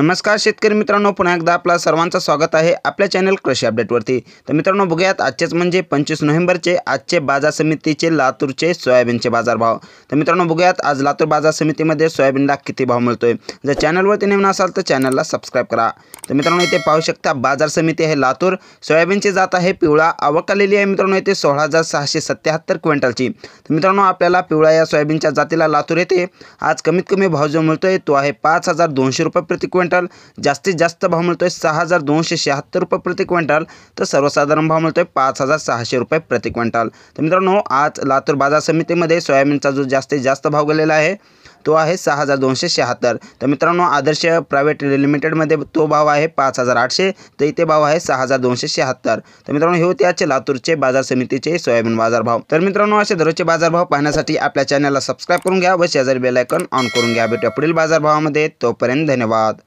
नमस्कार शेक मित्रों पुन्हा एकदा आपला सर्वांचं स्वागत आहे आपल्या चॅनल कृषी अपडेटवरती तर मित्रांनो बघूयात आजचेच म्हणजे पंचवीस नोव्हेंबरचे आजचे बाजार समितीचे लातूरचे सोयाबीनचे बाजारभाव तर मित्रांनो बघूयात आज लातूर बाजार समितीमध्ये सोयाबीनला किती भाव है जो चैनल नवीन असाल तर चॅनलला सबस्क्राईब करा तो मित्रों इथे पाहू शकता बाजार समिति है लतूर सोयाबीन जात आहे पिवळा आवक आलेली आहे मित्रांनो इथे सोळा हजार सहाशे क्विंटल क्विंटलची तर मित्रांनो आपल्याला पिवळा या सोयाबीनच्या जातीला लातूर येथे आज कमीत कमी भाव जो मिलते है तो है पांच हजार दोनशे रुपये प्रति क्विंटल क्विंटल जास्तीत जास्त भाव मिलते आहे सहा हजार दोनशे शहात्तर रुपये प्रति क्विंटल तो सर्वसाधारण भाव मिळतो आहे पाच हजार सहाशे रुपये प्रति क्विंटल तर मित्रांनो आज लातूर बाजार समितीमध्ये सोयाबीनचा जो जास्तीत जास्त भाव गेलेला आहे तो है सहा हजार दोनशे शहात्तर तर मित्रांनो आदर्श प्रायव्हेट लिमिटेडमध्ये तो भाव आहे पाच हजार आठशे तर इथे भाव है सहा हजार दोनशे शहात्तर तर मित्रांनो हे होते आजचे लातूरचे बाजार समितीचे सोयाबीन बाजारभाव तर मित्रांनो असे दररोजचे बाजारभाव पाहण्यासाठी आपल्या चॅनलला सबस्क्राईब करून घ्या व शेजारी बेलायकन ऑन करून घ्या भेटूया पुढील बाजारभावामध्ये तोपर्यंत धन्यवाद